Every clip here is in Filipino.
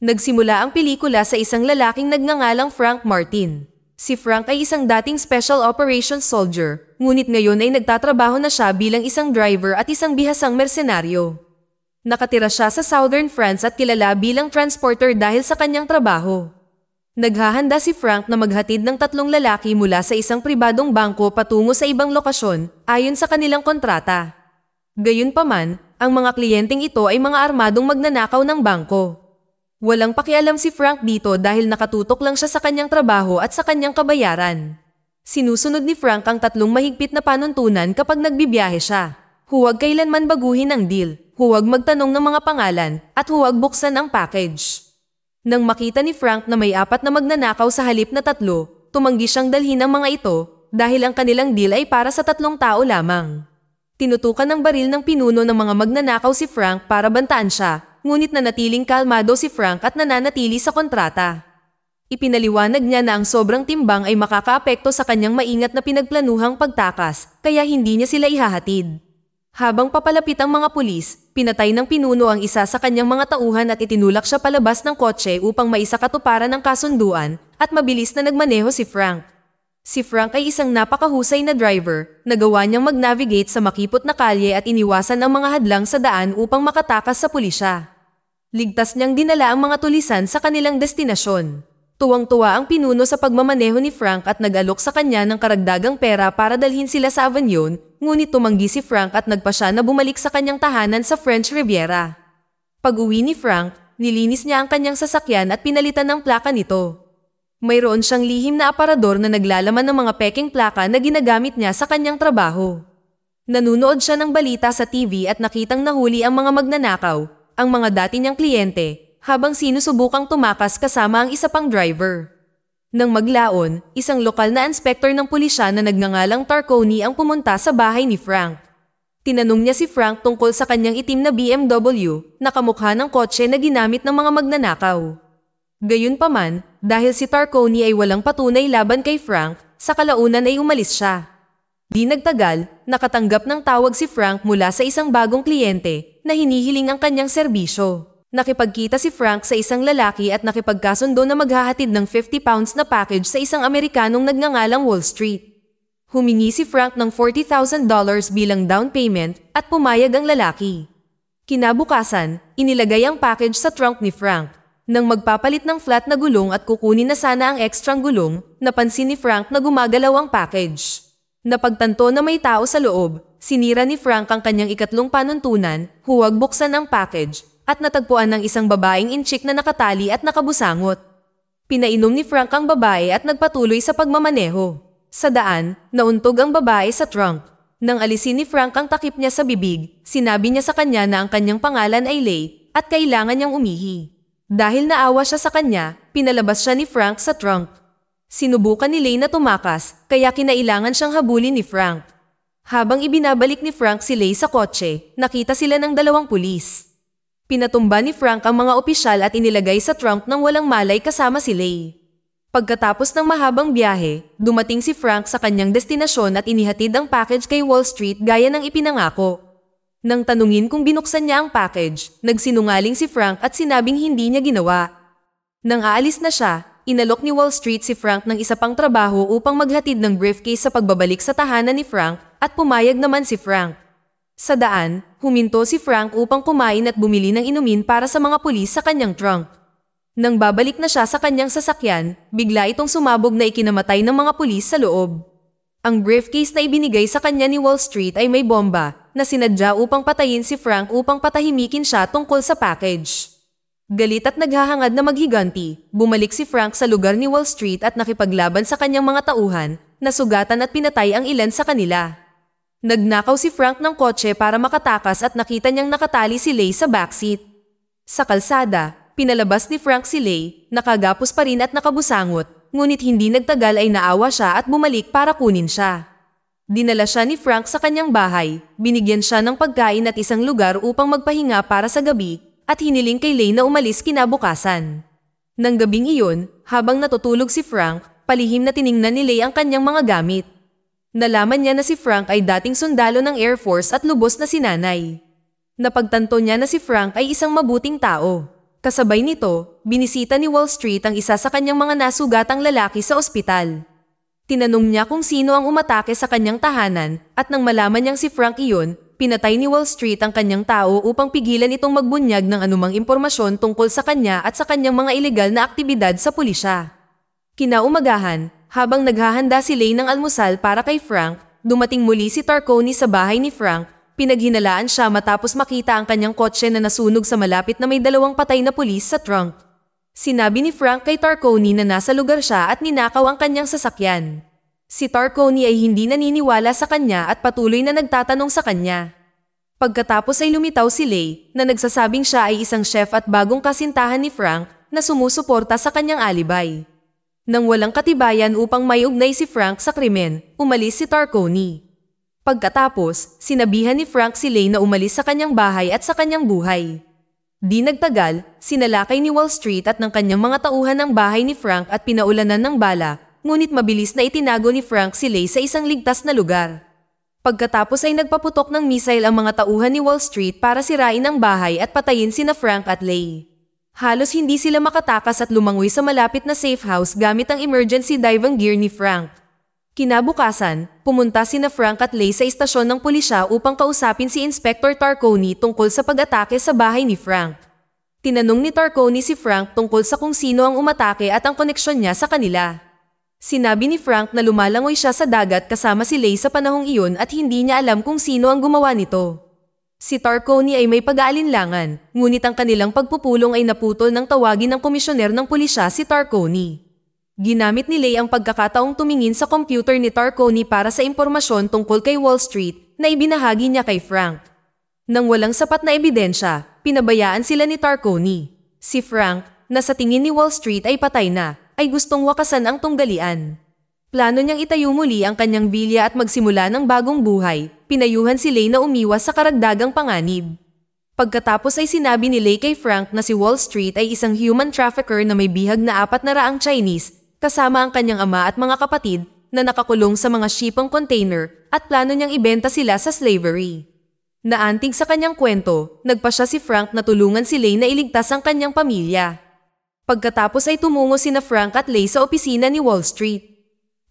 Nagsimula ang pelikula sa isang lalaking nagngangalang Frank Martin. Si Frank ay isang dating Special Operations Soldier, ngunit ngayon ay nagtatrabaho na siya bilang isang driver at isang bihasang mersenaryo. Nakatira siya sa Southern France at kilala bilang transporter dahil sa kanyang trabaho. Naghahanda si Frank na maghatid ng tatlong lalaki mula sa isang pribadong bangko patungo sa ibang lokasyon ayon sa kanilang kontrata. Gayunpaman, ang mga kliyenteng ito ay mga armadong magnanakaw ng bangko. Walang pakialam si Frank dito dahil nakatutok lang siya sa kanyang trabaho at sa kanyang kabayaran. Sinusunod ni Frank ang tatlong mahigpit na panuntunan kapag nagbibiyahe siya. Huwag kailanman baguhin ang deal, huwag magtanong ng mga pangalan, at huwag buksan ang package. Nang makita ni Frank na may apat na magnanakaw sa halip na tatlo, tumanggi siyang dalhin ang mga ito dahil ang kanilang deal ay para sa tatlong tao lamang. Tinutukan ng baril ng pinuno ng mga magnanakaw si Frank para bantaan siya ngunit nanatiling kalmado si Frank at nananatili sa kontrata. Ipinaliwanag niya na ang sobrang timbang ay makakaapekto sa kanyang maingat na pinagplanuhang pagtakas, kaya hindi niya sila ihahatid. Habang papalapit ang mga pulis, pinatay ng pinuno ang isa sa kanyang mga tauhan at itinulak siya palabas ng kotse upang maisakatuparan ang kasunduan at mabilis na nagmaneho si Frank. Si Frank ay isang napakahusay na driver, nagawa niyang mag-navigate sa makipot na kalye at iniwasan ang mga hadlang sa daan upang makatakas sa pulisya. Ligtas niyang dinala ang mga tulisan sa kanilang destinasyon. Tuwang-tuwa ang pinuno sa pagmamaneho ni Frank at nag-alok sa kanya ng karagdagang pera para dalhin sila sa Avignon, ngunit tumanggi si Frank at nagpa siya na bumalik sa kanyang tahanan sa French Riviera. Pag-uwi ni Frank, nilinis niya ang kanyang sasakyan at pinalitan ng plaka nito. Mayroon siyang lihim na aparador na naglalaman ng mga peking plaka na ginagamit niya sa kanyang trabaho. Nanunood siya ng balita sa TV at nakitang nahuli ang mga magnanakaw, ang mga dati niyang kliyente, habang sinusubukang tumakas kasama ang isa pang driver. Nang maglaon, isang lokal na inspector ng pulisya na nagngangalang Tarconi ang pumunta sa bahay ni Frank. Tinanong niya si Frank tungkol sa kanyang itim na BMW na kamukha ng kotse na ginamit ng mga magnanakaw. Gayunpaman, dahil si Tarconi ay walang patunay laban kay Frank, sa kalaunan ay umalis siya. Di nagtagal, nakatanggap ng tawag si Frank mula sa isang bagong kliyente na hinihiling ang kanyang serbisyo. Nakipagkita si Frank sa isang lalaki at nakipagkasundo na maghahatid ng 50 pounds na package sa isang Amerikanong nagngangalang Wall Street. Humingi si Frank ng $40,000 bilang down payment at pumayag ang lalaki. Kinabukasan, inilagay ang package sa trunk ni Frank. Nang magpapalit ng flat na gulong at kukunin na sana ang ekstrang gulong, napansin ni Frank na gumagalaw ang package. Napagtanto na may tao sa loob, sinira ni Frank ang kanyang ikatlong panuntunan, huwag buksan ang package, at natagpuan ng isang babaeng inchik na nakatali at nakabusangot. Pinainom ni Frank ang babae at nagpatuloy sa pagmamaneho. Sa daan, nauntog ang babae sa trunk. Nang alisin ni Frank ang takip niya sa bibig, sinabi niya sa kanya na ang kanyang pangalan ay Lay at kailangan niyang umihi. Dahil naawa siya sa kanya, pinalabas siya ni Frank sa trunk. Sinubukan ni Lay na tumakas, kaya kinailangan siyang habulin ni Frank. Habang ibinabalik ni Frank si Lay sa kotse, nakita sila ng dalawang pulis. Pinatumba ni Frank ang mga opisyal at inilagay sa trunk ng walang malay kasama si Lay. Pagkatapos ng mahabang biyahe, dumating si Frank sa kanyang destinasyon at inihatid ang package kay Wall Street gaya ng ipinangako. Nang tanungin kung binuksan niya ang package, nagsinungaling si Frank at sinabing hindi niya ginawa. Nang aalis na siya, inalok ni Wall Street si Frank ng isa pang trabaho upang maghatid ng briefcase sa pagbabalik sa tahanan ni Frank at pumayag naman si Frank. Sa daan, huminto si Frank upang kumain at bumili ng inumin para sa mga pulis sa kanyang trunk. Nang babalik na siya sa kanyang sasakyan, bigla itong sumabog na ikinamatay ng mga pulis sa loob. Ang briefcase na ibinigay sa kanya ni Wall Street ay may bomba na sinadya upang patayin si Frank upang patahimikin siya tungkol sa package. Galit at naghahangad na maghiganti, bumalik si Frank sa lugar ni Wall Street at nakipaglaban sa kanyang mga tauhan, nasugatan at pinatay ang ilan sa kanila. Nagnakaw si Frank ng kotse para makatakas at nakita niyang nakatali si Lay sa backseat. Sa kalsada, pinalabas ni Frank si Lay, nakagapos pa rin at nakabusangot, ngunit hindi nagtagal ay naawa siya at bumalik para kunin siya. Dinala siya ni Frank sa kanyang bahay, binigyan siya ng pagkain at isang lugar upang magpahinga para sa gabi, at hiniling kay Lay na umalis kinabukasan. Nang gabing iyon, habang natutulog si Frank, palihim na tiningnan ni Lay ang kanyang mga gamit. Nalaman niya na si Frank ay dating sundalo ng Air Force at lubos na sinanay. Napagtanto niya na si Frank ay isang mabuting tao. Kasabay nito, binisita ni Wall Street ang isa sa kanyang mga nasugatang lalaki sa ospital. Tinanong niya kung sino ang umatake sa kanyang tahanan at nang malaman niyang si Frank iyon, pinatay ni Wall Street ang kanyang tao upang pigilan itong magbunyag ng anumang impormasyon tungkol sa kanya at sa kanyang mga ilegal na aktibidad sa pulisya. Kinaumagahan, habang naghahanda si Lane ng almusal para kay Frank, dumating muli si Tarconi sa bahay ni Frank, pinaghinalaan siya matapos makita ang kanyang kotse na nasunog sa malapit na may dalawang patay na pulis sa trunk. Sinabi ni Frank kay Tarconi na nasa lugar siya at ninakaw ang kanyang sasakyan. Si Tarconi ay hindi naniniwala sa kanya at patuloy na nagtatanong sa kanya. Pagkatapos ay lumitaw si Lay na nagsasabing siya ay isang chef at bagong kasintahan ni Frank na sumusuporta sa kanyang alibay. Nang walang katibayan upang may ugnay si Frank sa krimen, umalis si Tarconi. Pagkatapos, sinabihan ni Frank si Lay na umalis sa kanyang bahay at sa kanyang buhay. Di nagtagal, sinalakay ni Wall Street at ng kanyang mga tauhan ang bahay ni Frank at pinaulanan ng bala, ngunit mabilis na itinago ni Frank si Lay sa isang ligtas na lugar. Pagkatapos ay nagpaputok ng misail ang mga tauhan ni Wall Street para sirain ang bahay at patayin sina Frank at Lay. Halos hindi sila makatakas at lumangoy sa malapit na safe house gamit ang emergency diving gear ni Frank. Kinabukasan, pumunta si sina Frank at Lay sa istasyon ng pulisya upang kausapin si Inspector Tarconi tungkol sa pag-atake sa bahay ni Frank. Tinanong ni Tarconi si Frank tungkol sa kung sino ang umatake at ang koneksyon niya sa kanila. Sinabi ni Frank na lumalangoy siya sa dagat kasama si Lay sa panahong iyon at hindi niya alam kung sino ang gumawa nito. Si Tarconi ay may pag-aalinlangan, ngunit ang kanilang pagpupulong ay naputol ng tawagin ng komisyoner ng pulisya si Tarconi. Ginamit ni Lay ang pagkakataong tumingin sa computer ni Tarconi para sa impormasyon tungkol kay Wall Street na ibinahagi niya kay Frank. Nang walang sapat na ebidensya, pinabayaan sila ni Tarconi. Si Frank, na sa tingin ni Wall Street ay patay na, ay gustong wakasan ang tunggalian. Plano niyang itayo muli ang kanyang bilya at magsimula ng bagong buhay. Pinayuhan si Lay na umiwas sa karagdagang panganib. Pagkatapos ay sinabi ni Lay kay Frank na si Wall Street ay isang human trafficker na may bihag na apat na raang Chinese kasama ang kanyang ama at mga kapatid na nakakulong sa mga shipang container at plano niyang ibenta sila sa slavery. Naantig sa kanyang kwento, nagpa siya si Frank na tulungan si Lay na iligtas ang kanyang pamilya. Pagkatapos ay tumungo sina Frank at Lay sa opisina ni Wall Street.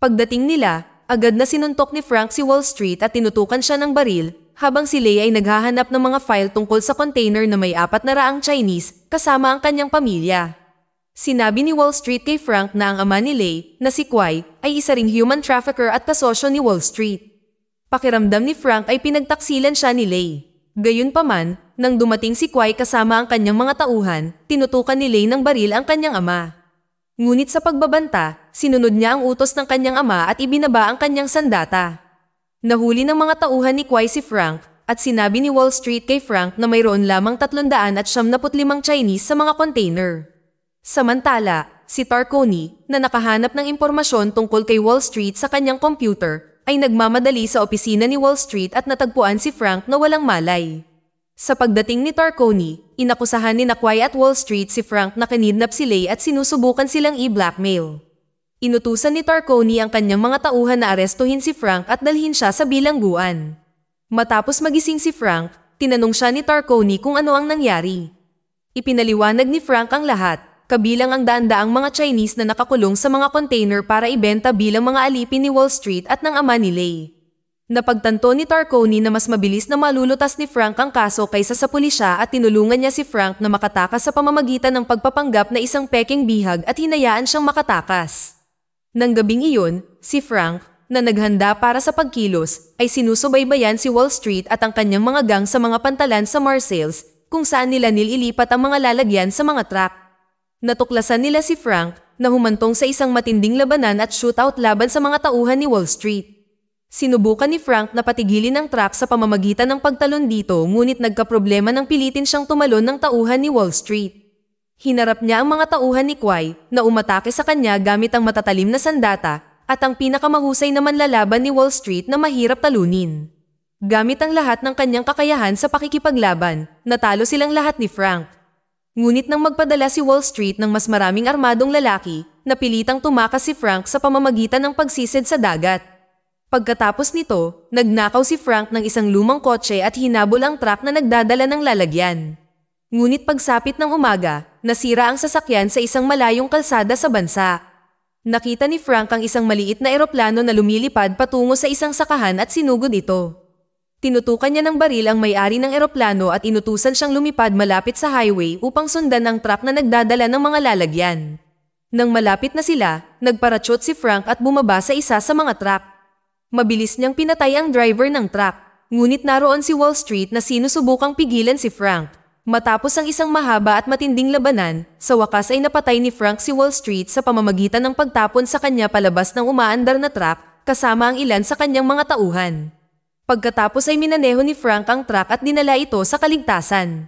Pagdating nila, agad na sinuntok ni Frank si Wall Street at tinutukan siya ng baril habang si Lay ay naghahanap ng mga file tungkol sa container na may apat na raang Chinese kasama ang kanyang pamilya. Sinabi ni Wall Street kay Frank na ang ama ni Lay, na si Kwai, ay isa ring human trafficker at kasosyo ni Wall Street. Pakiramdam ni Frank ay pinagtaksilan siya ni Lay. Gayunpaman, nang dumating si Kwai kasama ang kanyang mga tauhan, tinutukan ni Lay ng baril ang kanyang ama. Ngunit sa pagbabanta, sinunod niya ang utos ng kanyang ama at ibinaba ang kanyang sandata. Nahuli ng mga tauhan ni Kwai si Frank, at sinabi ni Wall Street kay Frank na mayroon lamang 375 Chinese sa mga container. Samantala, si Tarconi, na nakahanap ng impormasyon tungkol kay Wall Street sa kanyang computer, ay nagmamadali sa opisina ni Wall Street at natagpuan si Frank na walang malay. Sa pagdating ni Tarconi, inakusahan ni Nakway at Wall Street si Frank na kinidnap si Lay at sinusubukan silang i-blackmail. Inutusan ni Tarconi ang kanyang mga tauhan na arestuhin si Frank at dalhin siya sa bilangguan. Matapos magising si Frank, tinanong siya ni Tarconi kung ano ang nangyari. Ipinaliwanag ni Frank ang lahat, kabilang ang dandaang mga Chinese na nakakulong sa mga container para ibenta bilang mga alipin ni Wall Street at ng ama ni Lei. Napagtanto ni Tarconi na mas mabilis na malulutas ni Frank ang kaso kaysa sa pulisya at tinulungan niya si Frank na makatakas sa pamamagitan ng pagpapanggap na isang peking bihag at hinayaan siyang makatakas. Nang gabing iyon, si Frank, na naghanda para sa pagkilos, ay sinusubaybayan si Wall Street at ang kanyang mga gang sa mga pantalan sa Marseilles kung saan nila nililipat ang mga lalagyan sa mga truck. Natuklasan nila si Frank na humantong sa isang matinding labanan at shootout laban sa mga tauhan ni Wall Street. Sinubukan ni Frank na patigilin ang truck sa pamamagitan ng pagtalon dito ngunit nagkaproblema ng pilitin siyang tumalon ng tauhan ni Wall Street. Hinarap niya ang mga tauhan ni Kwai na umatake sa kanya gamit ang matatalim na sandata at ang pinakamahusay na manlalaban ni Wall Street na mahirap talunin. Gamit ang lahat ng kanyang kakayahan sa pakikipaglaban, natalo silang lahat ni Frank. Ngunit nang magpadala si Wall Street ng mas maraming armadong lalaki, napilitang tumakas si Frank sa pamamagitan ng pagsisid sa dagat. Pagkatapos nito, nagnakaw si Frank ng isang lumang kotse at hinabol ang truck na nagdadala ng lalagyan. Ngunit pagsapit ng umaga, nasira ang sasakyan sa isang malayong kalsada sa bansa. Nakita ni Frank ang isang maliit na eroplano na lumilipad patungo sa isang sakahan at sinugod ito. Tinutukan niya ng baril ang may-ari ng eroplano at inutusan siyang lumipad malapit sa highway upang sundan ang truck na nagdadala ng mga lalagyan. Nang malapit na sila, nagparatsot si Frank at bumaba sa isa sa mga truck. Mabilis niyang pinatay ang driver ng truck, ngunit naroon si Wall Street na sinusubukang pigilan si Frank. Matapos ang isang mahaba at matinding labanan, sa wakas ay napatay ni Frank si Wall Street sa pamamagitan ng pagtapon sa kanya palabas ng umaandar na truck kasama ang ilan sa kanyang mga tauhan. Pagkatapos ay minaneho ni Frank ang truck at dinala ito sa kaligtasan.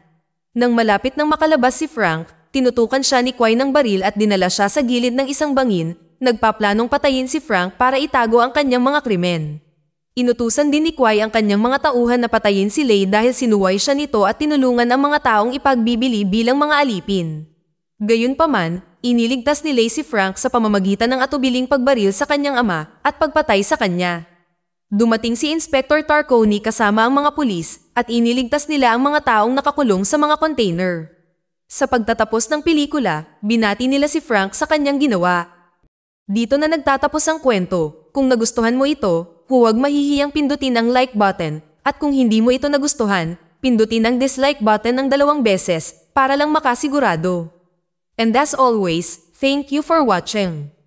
Nang malapit nang makalabas si Frank, tinutukan siya ni Kwai ng baril at dinala siya sa gilid ng isang bangin, nagpaplanong patayin si Frank para itago ang kanyang mga krimen. Inutusan din ni Kwai ang kanyang mga tauhan na patayin si Lay dahil sinuway siya nito at tinulungan ang mga taong ipagbibili bilang mga alipin. Gayunpaman, iniligtas ni Lay si Frank sa pamamagitan ng atubiling pagbaril sa kanyang ama at pagpatay sa kanya. Dumating si Inspector Tarconi kasama ang mga pulis at iniligtas nila ang mga taong nakakulong sa mga container. Sa pagtatapos ng pelikula, binati nila si Frank sa kanyang ginawa. Dito na nagtatapos ang kwento. Kung nagustuhan mo ito, huwag mahihiyang pindutin ang like button at kung hindi mo ito nagustuhan, pindutin ang dislike button ng dalawang beses para lang makasigurado. And as always, thank you for watching.